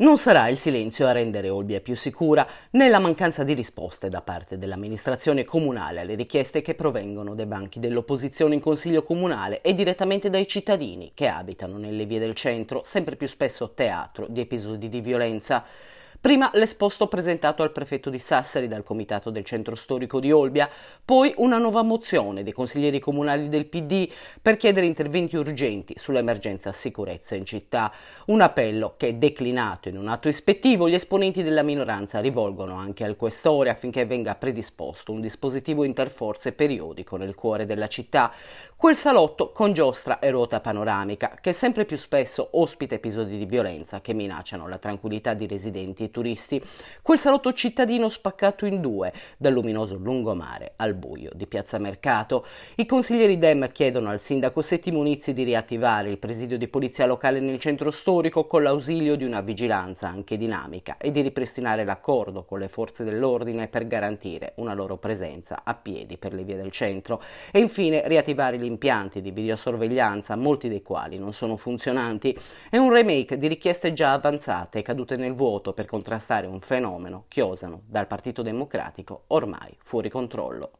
Non sarà il silenzio a rendere Olbia più sicura, né la mancanza di risposte da parte dell'amministrazione comunale alle richieste che provengono dai banchi dell'opposizione in consiglio comunale e direttamente dai cittadini che abitano nelle vie del centro, sempre più spesso teatro di episodi di violenza. Prima l'esposto presentato al prefetto di Sassari dal comitato del centro storico di Olbia, poi una nuova mozione dei consiglieri comunali del PD per chiedere interventi urgenti sull'emergenza sicurezza in città. Un appello che, declinato in un atto ispettivo, gli esponenti della minoranza rivolgono anche al questore affinché venga predisposto un dispositivo interforze periodico nel cuore della città, quel salotto con giostra e ruota panoramica che sempre più spesso ospita episodi di violenza che minacciano la tranquillità di residenti turisti, quel salotto cittadino spaccato in due dal luminoso lungomare al buio di Piazza Mercato. I consiglieri Dem chiedono al sindaco Settimo Nizzi di riattivare il presidio di polizia locale nel centro storico con l'ausilio di una vigilanza anche dinamica e di ripristinare l'accordo con le forze dell'ordine per garantire una loro presenza a piedi per le vie del centro e infine riattivare gli impianti di videosorveglianza, molti dei quali non sono funzionanti. È un remake di richieste già avanzate cadute nel vuoto per contrastare un fenomeno che osano, dal Partito Democratico, ormai fuori controllo.